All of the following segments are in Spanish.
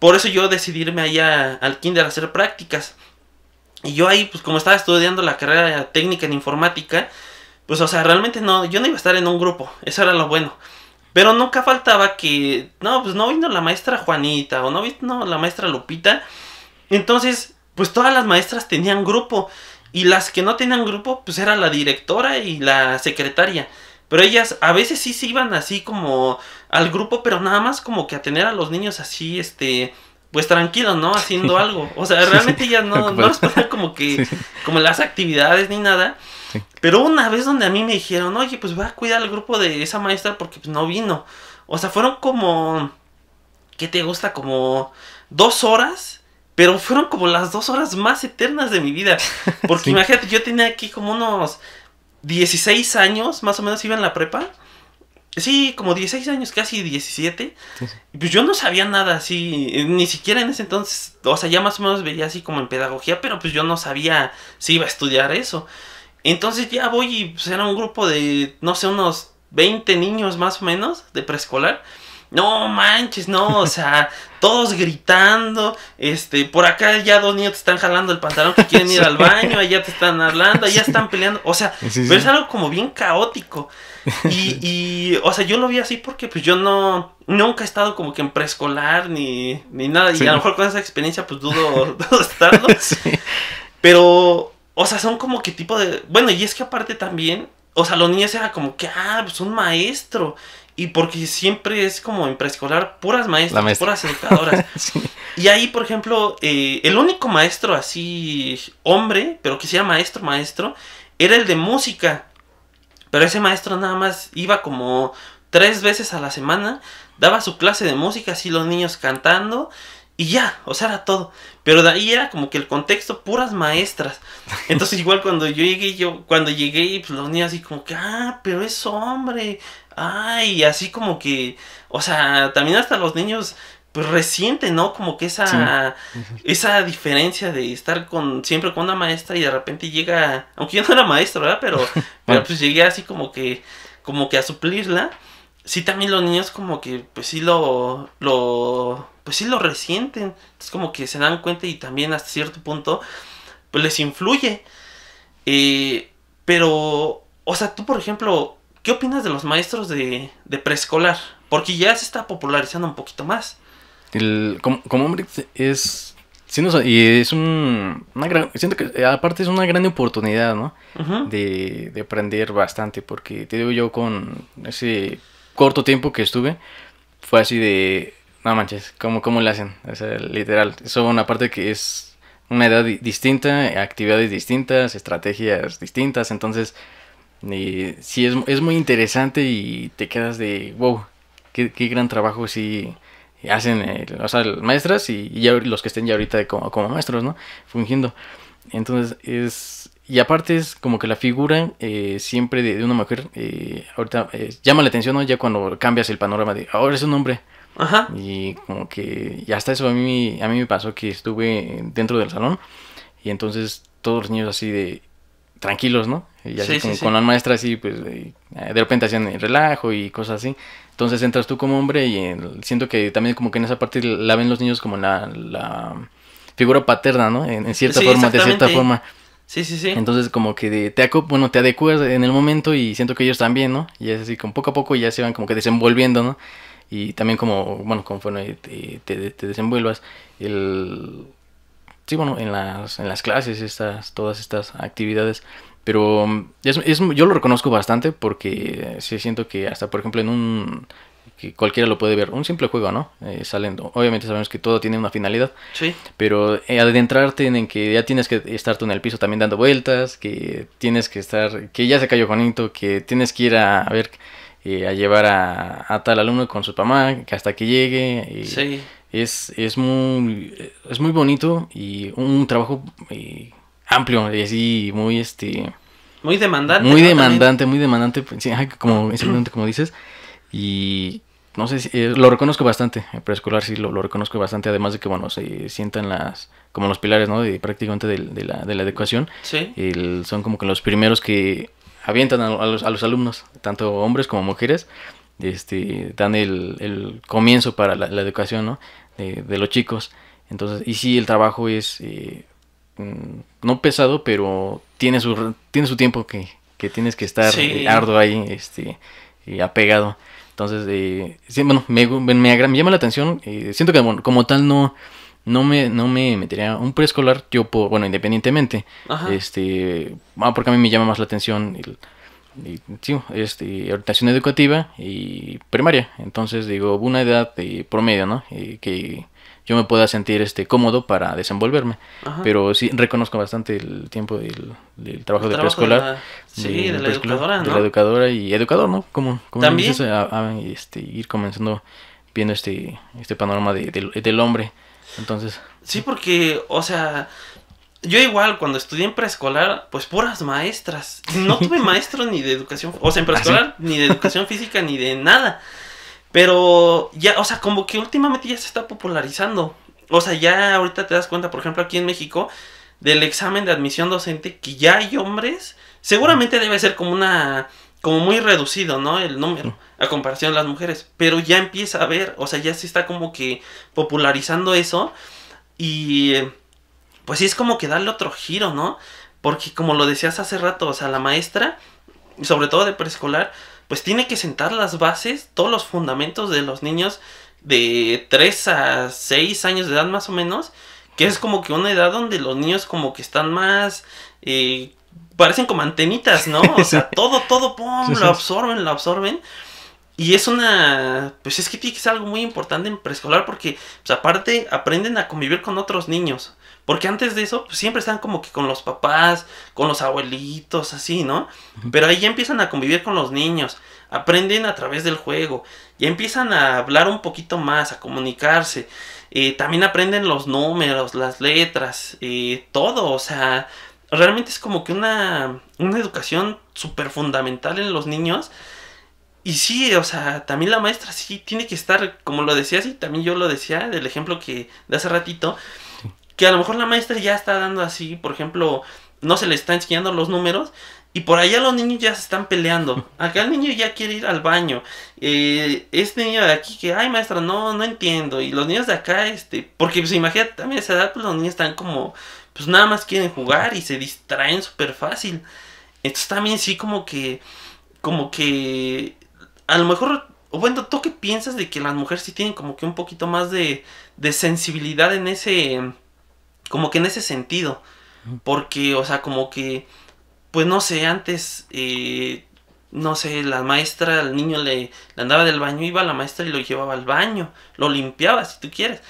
Por eso yo decidí irme allá al kinder a hacer prácticas. Y yo ahí, pues como estaba estudiando la carrera técnica en informática, pues o sea, realmente no, yo no iba a estar en un grupo, eso era lo bueno. Pero nunca faltaba que, no, pues no vino la maestra Juanita o no vino la maestra Lupita. Entonces, pues todas las maestras tenían grupo y las que no tenían grupo, pues era la directora y la secretaria. Pero ellas a veces sí se iban así como al grupo, pero nada más como que a tener a los niños así, este, pues tranquilos, ¿no? Haciendo algo. O sea, realmente ellas no, no les como que, como las actividades ni nada. Pero una vez donde a mí me dijeron, oye, pues voy a cuidar al grupo de esa maestra porque pues no vino. O sea, fueron como, ¿qué te gusta? Como dos horas pero fueron como las dos horas más eternas de mi vida. Porque imagínate, yo tenía aquí como unos 16 años, más o menos iba en la prepa. Sí, como 16 años, casi 17. Pues yo no sabía nada así, eh, ni siquiera en ese entonces, o sea, ya más o menos veía así como en pedagogía, pero pues yo no sabía si iba a estudiar eso. Entonces ya voy y pues era un grupo de, no sé, unos 20 niños más o menos de preescolar. No manches, no, o sea, todos gritando, este, por acá ya dos niños te están jalando el pantalón que quieren ir al baño, allá te están hablando, allá están peleando, o sea, pero es algo como bien caótico. Y, y, o sea, yo lo vi así porque pues yo no, nunca he estado como que en preescolar ni, ni nada, y a lo mejor con esa experiencia pues dudo, dudo estarlo. Pero, o sea, son como que tipo de, bueno, y es que aparte también o sea, los niños eran como que, ah, pues un maestro. Y porque siempre es como en preescolar puras maestras, puras educadoras. Y ahí, por ejemplo, eh, el único maestro así, hombre, pero que sea maestro, maestro, era el de música. Pero ese maestro nada más iba como tres veces a la semana, daba su clase de música, así los niños cantando. Y ya, o sea, era todo. Pero de ahí era como que el contexto, puras maestras. Entonces igual cuando yo llegué, yo, cuando llegué, pues los niños así como que, ah, pero es hombre. Ay, así como que, o sea, también hasta los niños, pues resienten, ¿no? Como que esa, esa diferencia de estar con, siempre con una maestra y de repente llega, aunque yo no era maestro, ¿verdad? Pero, pero pues llegué así como que, como que a suplirla sí también los niños como que pues sí lo, lo pues sí lo resienten. Es como que se dan cuenta y también hasta cierto punto pues les influye. Eh, pero, o sea, tú por ejemplo, ¿qué opinas de los maestros de, de preescolar? Porque ya se está popularizando un poquito más. como, hombre es Sí, y es un, una gran, siento que aparte es una gran oportunidad, ¿no? de, de, aprender bastante, porque te digo yo con ese corto tiempo que estuve, fue así de, no manches, ¿cómo, cómo le hacen? Es literal, eso una parte que es una edad distinta, actividades distintas, estrategias distintas, entonces si sí es, muy interesante y te quedas de, wow, qué, gran trabajo sí hacen, eh, las maestras y, los que estén ya ahorita como, como maestros, ¿no? Fungiendo. Entonces es y aparte es como que la figura eh, siempre de, una mujer, eh, ahorita eh, llama la atención, ¿no? Ya cuando cambias el panorama de, ahora es un hombre. Ajá. Y como que, y hasta eso a mí, a mí me pasó que estuve dentro del salón y entonces todos los niños así de tranquilos, ¿no? Y así con la maestra así, pues de repente hacían el relajo y cosas así. Entonces entras tú como hombre y siento que también como que en esa parte la ven los niños como la, figura paterna, ¿no? En, en cierta forma, de cierta forma. Sí, sí, sí. Entonces como que te, bueno, te adecuas en el momento y siento que ellos también, ¿no? Y es así, como poco a poco ya se van como que desenvolviendo, ¿no? Y también como, bueno, conforme te, te, te desenvuelvas, el... Sí, bueno, en las, en las clases, estas, todas estas actividades. Pero mm, es, yo lo reconozco bastante porque eh, sí siento que hasta, por ejemplo, en un, que cualquiera lo puede ver. Un simple juego, ¿no? Eh, saliendo. Obviamente sabemos que todo tiene una finalidad. Sí. Pero eh, adentrarte en que ya tienes que estar tú en el piso también dando vueltas, que tienes que estar, que ya se cayó Juanito, que tienes que ir a, ver, eh, a llevar a, tal alumno con su mamá, que hasta que llegue. Y eh, Es, es, muy, es muy bonito y un, trabajo amplio y así muy este... Muy demandante. Muy demandante, muy demandante, pues, como dices. Y no sé, si, eh, lo reconozco bastante, el preescolar sí lo, reconozco bastante, además de que, bueno, se sientan las, como los pilares, prácticamente de, la, educación. son como que los primeros que avientan a, los, alumnos, tanto hombres como mujeres, este, dan el, el comienzo para la, educación, De, los chicos. Entonces, y sí, el trabajo es, eh, mm, no pesado, pero tiene su, tiene su tiempo que, tienes que estar arduo ahí, este, y eh, apegado. Entonces, eh, bueno, me, llama la atención. Eh, siento que, como tal, no, no, me, no me metería un preescolar, yo, por, bueno, independientemente. Este, ah, porque a mí me llama más la atención el, sí, este, orientación educativa y primaria. Entonces, digo, una edad eh, promedio, ¿no? Eh, que yo me pueda sentir este cómodo para desenvolverme. Pero sí reconozco bastante el tiempo del, trabajo de preescolar. sí, de, la educadora, la educadora y educador, ¿no? Como, como También. Este, ir comenzando viendo este, este panorama del hombre. Entonces. Sí, porque, o sea, yo igual cuando estudié en preescolar, pues puras maestras. No tuve maestro ni de educación, o sea, en ¿Ah, preescolar, ni de educación física, ni de nada. Pero ya, o sea, como que últimamente ya se está popularizando. O sea, ya ahorita te das cuenta, por ejemplo, aquí en México, del examen de admisión docente, que ya hay hombres. Seguramente debe ser como una. como muy reducido, ¿no? El número, a comparación de las mujeres. Pero ya empieza a ver, o sea, ya se está como que popularizando eso. Y. Pues sí, es como que darle otro giro, ¿no? Porque como lo decías hace rato, o sea, la maestra, sobre todo de preescolar, pues tiene que sentar las bases, todos los fundamentos de los niños de 3 a 6 años de edad más o menos, que es como que una edad donde los niños como que están más... Eh, parecen como antenitas, ¿no? O sea, todo, todo, ¡pum! lo absorben, lo absorben. Y es una, pues es que tiene que ser algo muy importante en preescolar porque, pues aparte, aprenden a convivir con otros niños. Porque antes de eso, pues, siempre están como que con los papás, con los abuelitos, así, ¿no? Pero ahí ya empiezan a convivir con los niños, aprenden a través del juego, ya empiezan a hablar un poquito más, a comunicarse. Eh, también aprenden los números, las letras, eh, todo, o sea, realmente es como que una, una educación súper fundamental en los niños. Y sí, o sea, también la maestra sí tiene que estar, como lo decías, y también yo lo decía, del ejemplo que de hace ratito, que a lo mejor la maestra ya está dando así, por ejemplo, no se le está enseñando los números y por allá los niños ya se están peleando. Acá el niño ya quiere ir al baño. Eh, este niño de aquí que, ay maestra, no, no entiendo. Y los niños de acá, este, porque se pues, imagina también a esa edad pues, los niños están como, pues nada más quieren jugar y se distraen súper fácil. Entonces también sí como que, como que, a lo mejor, bueno, ¿tú qué piensas de que las mujeres sí tienen como que un poquito más de, de sensibilidad en ese como que en ese sentido. Porque, o sea, como que, pues no sé, antes, eh, no sé, la maestra al niño le, andaba del baño, iba la maestra y lo llevaba al baño, lo limpiaba, si tú quieres.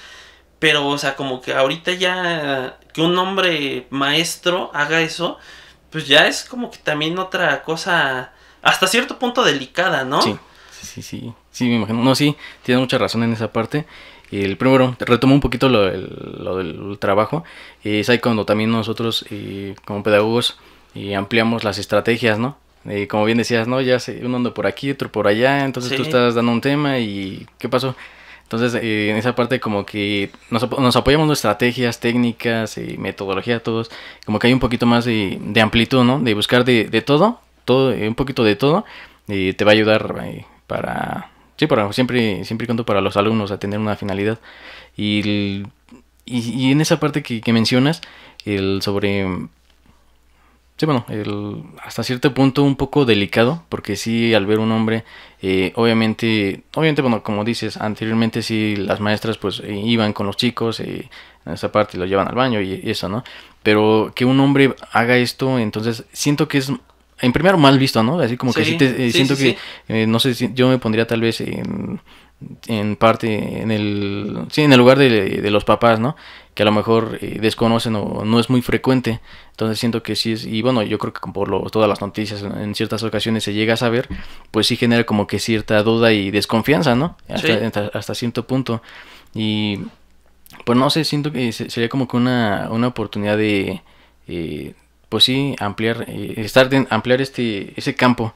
Pero, o sea, como que ahorita ya que un hombre maestro haga eso, pues ya es como que también otra cosa, hasta cierto punto delicada, ¿no? Sí, sí, sí, sí, sí me imagino. No, sí, tiene mucha razón en esa parte. Y el primero, retomo un poquito lo, el, del trabajo. Es ahí cuando también nosotros, eh, como pedagogos, y eh, ampliamos las estrategias, ¿no? Y eh, como bien decías, ¿no? Ya uno anda por aquí, otro por allá, entonces tú estás dando un tema y ¿qué pasó? Entonces, en esa parte como que nos, apoyamos en estrategias, técnicas y metodología, todos, como que hay un poquito más de, amplitud, ¿no? De buscar de, todo, todo, un poquito de todo, y te va a ayudar para Sí, para, siempre, siempre y para los alumnos, a tener una finalidad. Y, en esa parte que, mencionas, el sobre... Sí, bueno, hasta cierto punto un poco delicado, porque sí, al ver un hombre, eh, obviamente, obviamente, bueno, como dices, anteriormente si las maestras pues eh, iban con los chicos, eh, en esa parte lo llevan al baño y, eso, ¿no? Pero que un hombre haga esto, entonces siento que es en primero mal visto, ¿no? Así como que siento que, eh, no sé, yo me pondría tal vez en, parte, en el, sí, en el lugar de, los papás, ¿no? Que a lo mejor eh, desconocen o no es muy frecuente. Entonces siento que sí es, y bueno, yo creo que por todas las noticias en ciertas ocasiones se llega a saber, pues sí genera como que cierta duda y desconfianza, ¿no? Hasta, cierto punto. Y pues no sé, siento que sería como que una, una oportunidad de... Eh, pues sí, ampliar, eh, estar ampliar este, ese campo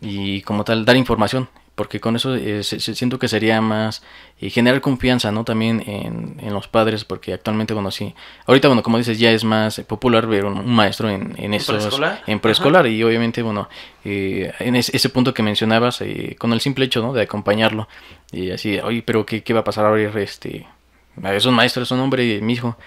y como tal dar información, porque con eso eh, siento que sería más eh, generar confianza, ¿no? También en, en, los padres, porque actualmente, bueno, sí, ahorita, bueno, como dices, ya es más popular ver un, maestro en, en esos, preescolar? en preescolar, y obviamente, bueno, en ese punto que mencionabas, con el simple hecho, ¿no? De acompañarlo, y así, oye, pero ¿qué, qué va a pasar ahora? Este, es un maestro, es un hombre, mi hijo,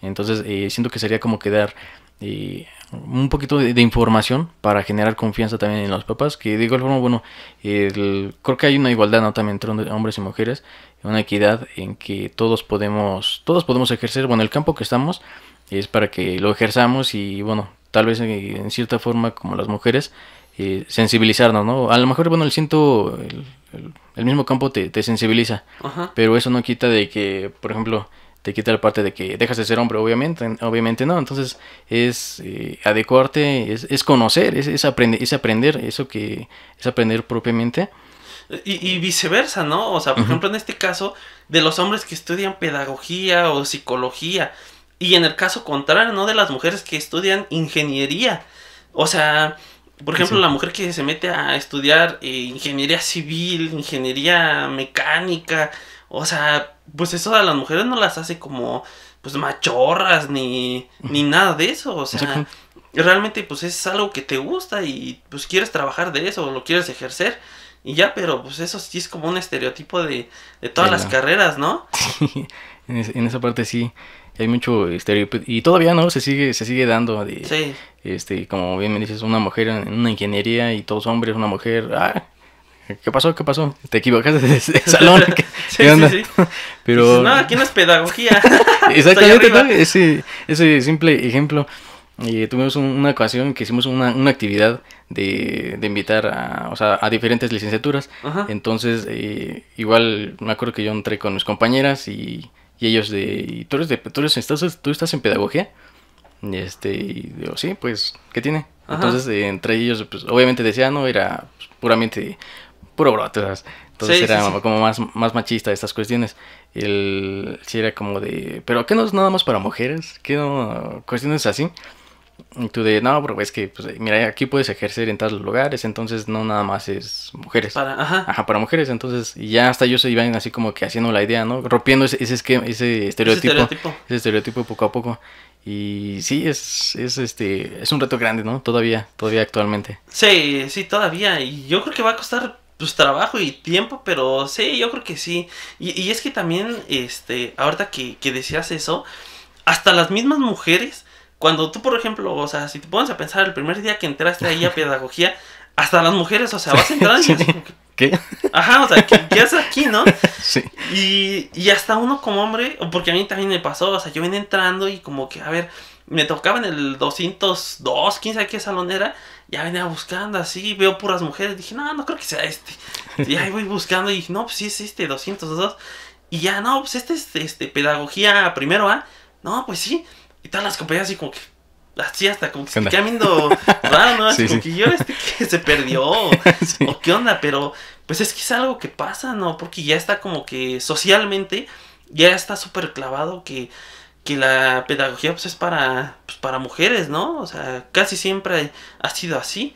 entonces siento que sería como quedar y un poquito de, información para generar confianza también en los papás. Que de igual forma, bueno, el, creo que hay una igualdad ¿no? también entre hombres y mujeres, una equidad en que todos podemos, todos podemos ejercer, bueno, el campo que estamos es para que lo ejerzamos y bueno, tal vez en, cierta forma como las mujeres, eh, sensibilizarnos, ¿no? A lo mejor, bueno, el siento, el, mismo campo te, te sensibiliza, pero eso no quita de que, por ejemplo, te quita la parte de que dejas de ser hombre, obviamente, obviamente no. Entonces es eh, adecuarte, es, es, conocer, es, aprender, es aprender, eso que es aprender propiamente. Y, viceversa, ¿no? O sea, por ejemplo, en este caso, de los hombres que estudian pedagogía o psicología, y en el caso contrario, ¿no? De las mujeres que estudian ingeniería. O sea, por ejemplo, la mujer que se mete a estudiar eh, ingeniería civil, ingeniería mecánica, o sea, pues eso a las mujeres no las hace como pues machorras ni, ni nada de eso. O sea, realmente pues es algo que te gusta y pues quieres trabajar de eso, lo quieres ejercer. Y ya, pero pues eso sí es como un estereotipo de, de todas las carreras, ¿no? Sí, en, esa parte sí hay mucho estereotipo y todavía no se sigue se sigue dando sí. este como bien me dices una mujer en una ingeniería y todos hombres una mujer ah, ¿Qué pasó? ¿Qué pasó? Te equivocaste de, salón. sí, Sí, sí. Pero... no, aquí no es pedagogía. Exactamente, ¿no? Ese, simple ejemplo. tuvimos una ocasión que hicimos una, actividad de, invitar a, diferentes licenciaturas. Entonces, eh, igual me acuerdo que yo entré con mis compañeras y, ellos de, ¿tú eres de, tú, estás, tú estás en pedagogía? Y este, y digo, sí, pues, ¿qué tiene? Entonces, eh, entre ellos, pues, obviamente decía, ah, no, era pues, puramente puro Entonces era como más, más machista estas cuestiones. El, si era como de, ¿pero qué no es nada más para mujeres? ¿Qué no? Cuestiones así. Y tú de, no, pero es que, pues, mira, aquí puedes ejercer en tales lugares, entonces no nada más es mujeres. Para, ajá. Ajá, para mujeres, entonces, y ya hasta ellos se iban así como que haciendo la idea, ¿no? Rompiendo ese, esquema, ese estereotipo, ese estereotipo. estereotipo poco a poco. Y sí, es, es, este, es un reto grande, ¿no? Todavía, todavía actualmente. Sí, sí, todavía. Y yo creo que va a costar pues trabajo y tiempo, pero sí, yo creo que sí. Y, es que también, este, ahorita que, que, decías eso, hasta las mismas mujeres, cuando tú, por ejemplo, o sea, si te pones a pensar el primer día que entraste ahí a pedagogía, hasta las mujeres, o sea, vas a entrar ¿Qué? Ajá, o sea, ¿qué, haces aquí, no? Sí. Y, hasta uno como hombre, porque a mí también me pasó, o sea, yo venía entrando y como que, a ver, me tocaba en el 202, 15, ¿qué salón era? ya venía buscando así, veo puras mujeres, dije, no, no creo que sea este. Y ahí voy buscando y dije, no, pues sí es este, 202. Y ya, no, pues este es este, pedagogía primero, ¿ah? No, pues sí. Y todas las compañías, así como que, así hasta como que se quedan viendo raro, ¿no? Así como que yo este que se perdió, o qué onda, pero pues es que es algo que pasa, ¿no? Porque ya está como que socialmente, ya está súper clavado que que la pedagogía pues, es para, pues, para mujeres, ¿no? O sea, casi siempre ha sido así.